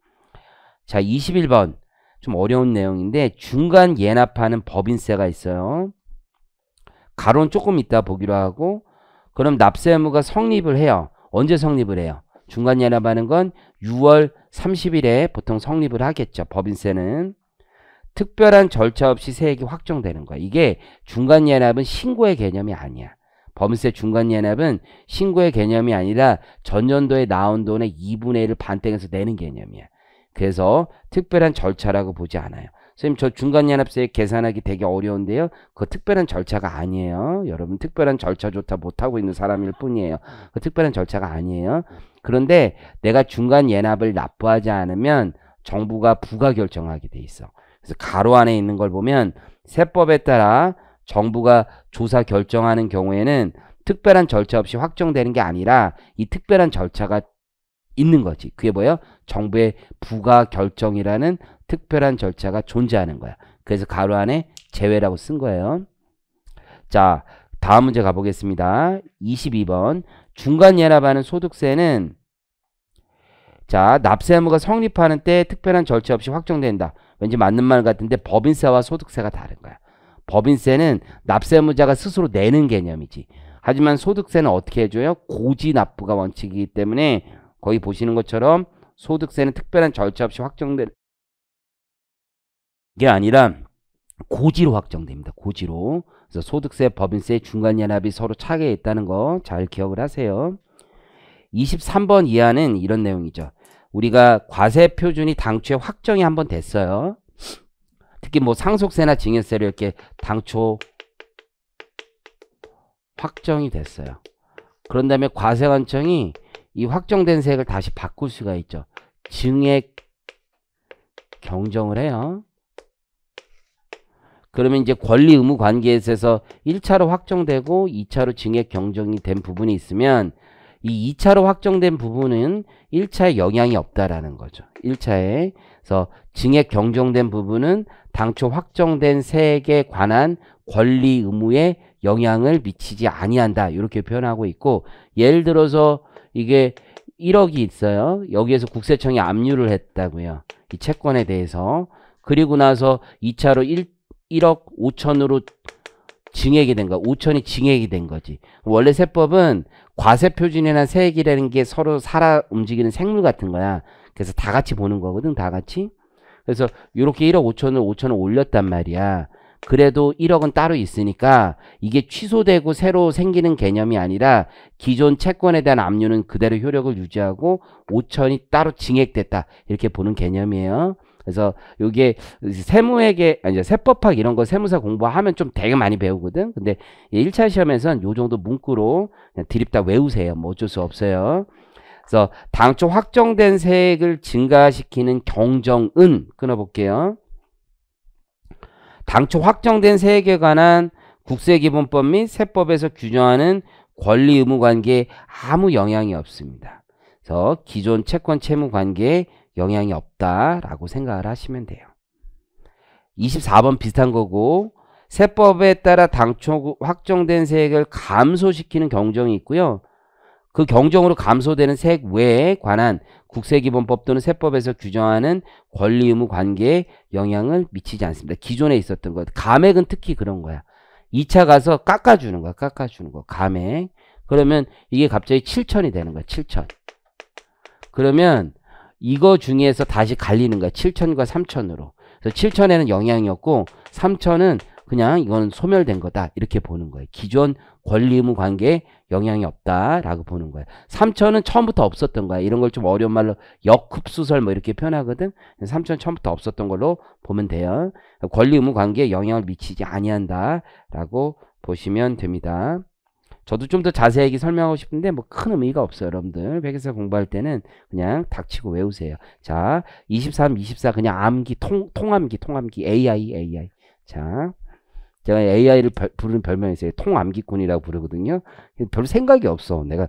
자, 21번. 좀 어려운 내용인데 중간 예납하는 법인세가 있어요. 가론 조금 이따 보기로 하고 그럼 납세 의무가 성립을 해요. 언제 성립을 해요? 중간 예납하는 건 6월 30일에 보통 성립을 하겠죠. 법인세는. 특별한 절차 없이 세액이 확정되는 거야. 이게 중간 예납은 신고의 개념이 아니야. 범세 중간 예납은 신고의 개념이 아니라 전년도에 나온 돈의 2분의 1을 반등해서 내는 개념이야. 그래서 특별한 절차라고 보지 않아요. 선생님 저 중간연합세 계산하기 되게 어려운데요. 그 특별한 절차가 아니에요. 여러분 특별한 절차조차 못하고 있는 사람일 뿐이에요. 그 특별한 절차가 아니에요. 그런데 내가 중간연합을 납부하지 않으면 정부가 부가 결정하게 돼 있어. 그래서 가로 안에 있는 걸 보면 세법에 따라 정부가 조사 결정하는 경우에는 특별한 절차 없이 확정되는 게 아니라 이 특별한 절차가 있는 거지. 그게 뭐예요? 정부의 부가 결정이라는 특별한 절차가 존재하는 거야. 그래서 가로 안에 제외라고 쓴 거예요. 자, 다음 문제 가보겠습니다. 22번 중간 예납하는 소득세는 자 납세 의무가 성립하는 때 특별한 절차 없이 확정된다. 왠지 맞는 말 같은데 법인세와 소득세가 다른 거야. 법인세는 납세무자가 스스로 내는 개념이지. 하지만 소득세는 어떻게 해줘요? 고지납부가 원칙이기 때문에 거기 보시는 것처럼 소득세는 특별한 절차 없이 확정된 게 아니라 고지로 확정됩니다. 고지로. 그래서 소득세, 법인세, 중간연합이 서로 차게 있다는 거 잘 기억을 하세요. 23번 이하는 이런 내용이죠. 우리가 과세 표준이 당초에 확정이 한 번 됐어요. 특히 뭐 상속세나 증여세를 이렇게 당초 확정이 됐어요. 그런 다음에 과세관청이 이 확정된 세액을 다시 바꿀 수가 있죠. 증액 경정을 해요. 그러면 이제 권리 의무 관계에서 1차로 확정되고 2차로 증액 경정이 된 부분이 있으면 이 2차로 확정된 부분은 1차에 영향이 없다라는 거죠. 1차에. 그래서 증액 경정된 부분은 당초 확정된 세액에 관한 권리 의무에 영향을 미치지 아니한다. 이렇게 표현하고 있고 예를 들어서 이게 1억이 있어요. 여기에서 국세청이 압류를 했다고요. 이 채권에 대해서. 그리고 나서 2차로 1, 1억 5천으로 증액이 된 거야. 천이 증액이 된 거지. 원래 세법은 과세표준이나 세액이라는 게 서로 살아 움직이는 생물 같은 거야. 그래서 다 같이 보는 거거든. 다 같이. 그래서 이렇게 1억 5천을 5천을 올렸단 말이야. 그래도 1억은 따로 있으니까 이게 취소되고 새로 생기는 개념이 아니라 기존 채권에 대한 압류는 그대로 효력을 유지하고 5천이 따로 증액됐다. 이렇게 보는 개념이에요. 그래서 이게 세무에게 아니 세법학 이런 거 세무사 공부하면 좀 되게 많이 배우거든. 근데 1차 시험에선 요 정도 문구로 드립다 외우세요. 뭐 어쩔 수 없어요. 그래서 당초 확정된 세액을 증가시키는 경정은 끊어볼게요. 당초 확정된 세액에 관한 국세기본법 및 세법에서 규정하는 권리 의무 관계에 아무 영향이 없습니다. 그래서 기존 채권 채무 관계에 영향이 없다라고 생각을 하시면 돼요. 24번 비슷한 거고 세법에 따라 당초 확정된 세액을 감소시키는 경정이 있고요. 그 경정으로 감소되는 세액 외에 관한 국세기본법 또는 세법에서 규정하는 권리 의무 관계에 영향을 미치지 않습니다. 기존에 있었던 것. 감액은 특히 그런 거야. 2차 가서 깎아주는 거야. 깎아주는 거. 감액. 그러면 이게 갑자기 7천이 되는 거야. 7천. 그러면 이거 중에서 다시 갈리는 거야. 7천과 3천으로. 그래서 7천에는 영향이 없고 3천은 그냥 이건 소멸된 거다. 이렇게 보는 거예요. 기존 권리 의무 관계에 영향이 없다라고 보는 거예요. 3천은 처음부터 없었던 거야. 이런 걸 좀 어려운 말로 역흡수설 뭐 이렇게 표현하거든. 3천 처음부터 없었던 걸로 보면 돼요. 권리 의무 관계에 영향을 미치지 아니한다라고 보시면 됩니다. 저도 좀 더 자세하게 설명하고 싶은데 뭐 큰 의미가 없어요 여러분들 백에서 공부할 때는 그냥 닥치고 외우세요 자 23, 24 그냥 암기 통, 통암기 통암기 AI AI 자 제가 AI를 별, 부르는 별명이 있어요 통암기꾼이라고 부르거든요 별 생각이 없어 내가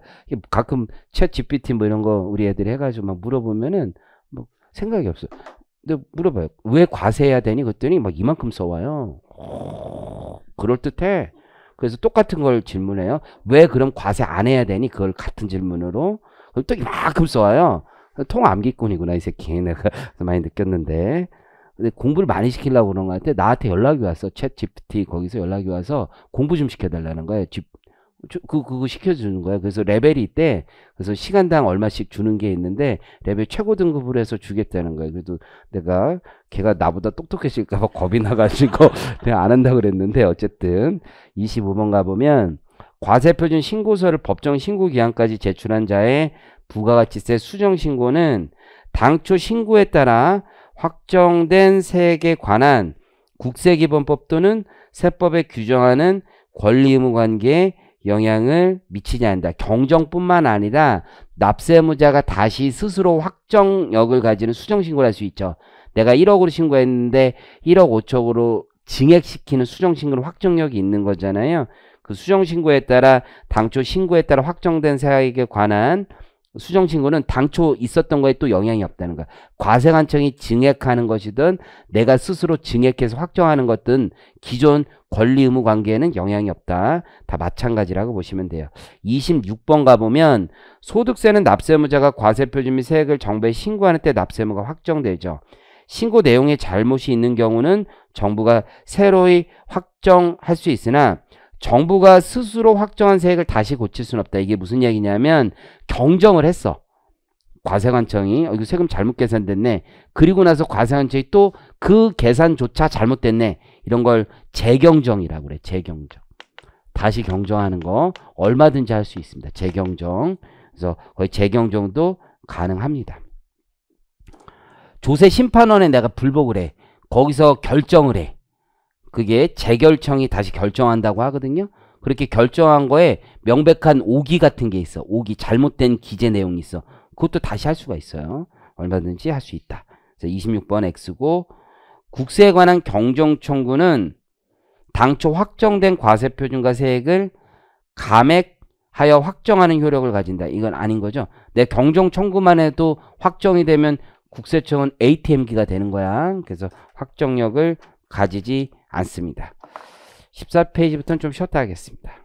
가끔 챗 GPT 뭐 이런 거 우리 애들이 해가지고 막 물어보면은 뭐 생각이 없어 근데 물어봐요 왜 과세해야 되니 그랬더니 막 이만큼 써와요 그럴듯해 그래서 똑같은 걸 질문해요. 왜 그럼 과세 안 해야 되니? 그걸 같은 질문으로. 그럼 또 이만큼 써와요. 통암기꾼이구나, 이 새끼. 내가 많이 느꼈는데. 근데 공부를 많이 시키려고 그런 것 같아. 나한테 연락이 왔어. 챗 GPT 거기서 연락이 와서 공부 좀 시켜달라는 거야. 집, 그, 그거 시켜주는 거야. 그래서 레벨이 있대. 그래서 시간당 얼마씩 주는 게 있는데, 레벨 최고 등급으로 해서 주겠다는 거야. 그래도 내가, 걔가 나보다 똑똑해질까봐 겁이 나가지고, 내가 안 한다 그랬는데, 어쨌든, 25번 가보면, 과세표준 신고서를 법정 신고 기한까지 제출한 자의 부가가치세 수정 신고는 당초 신고에 따라 확정된 세액에 관한 국세기본법 또는 세법에 규정하는 권리 의무 관계에 영향을 미치지 않는다. 경정뿐만 아니라 납세무자가 다시 스스로 확정력을 가지는 수정신고를 할 수 있죠. 내가 1억으로 신고했는데 1억 5천으로 증액시키는 수정신고는 확정력이 있는 거잖아요. 그 수정신고에 따라 당초 신고에 따라 확정된 사액에 관한 수정 신고는 당초 있었던 거에 또 영향이 없다는 거야. 과세관청이 증액하는 것이든 내가 스스로 증액해서 확정하는 것든 기존 권리 의무 관계에는 영향이 없다. 다 마찬가지라고 보시면 돼요. 26번 가보면 소득세는 납세의무자가 과세표준 및 세액을 정부에 신고하는 때 납세의무가 확정되죠. 신고 내용에 잘못이 있는 경우는 정부가 새로이 확정할 수 있으나 정부가 스스로 확정한 세액을 다시 고칠 수는 없다. 이게 무슨 얘기냐면 경정을 했어. 과세관청이 어, 이거 세금 잘못 계산됐네. 그리고 나서 과세관청이 또 그 계산조차 잘못됐네. 이런 걸 재경정이라고 그래. 재경정. 다시 경정하는 거 얼마든지 할 수 있습니다. 재경정. 그래서 거의 재경정도 가능합니다. 조세 심판원에 내가 불복을 해. 거기서 결정을 해. 그게 재결청이 다시 결정한다고 하거든요. 그렇게 결정한 거에 명백한 오기 같은 게 있어. 오기 잘못된 기재 내용이 있어. 그것도 다시 할 수가 있어요. 얼마든지 할 수 있다. 그래서 26번 X고 국세에 관한 경정 청구는 당초 확정된 과세 표준과 세액을 감액하여 확정하는 효력을 가진다. 이건 아닌 거죠. 내 경정 청구만 해도 확정이 되면 국세청은 ATM기가 되는 거야. 그래서 확정력을 가지지 않습니다. 14페이지부터는 좀 쉬었다 하겠습니다.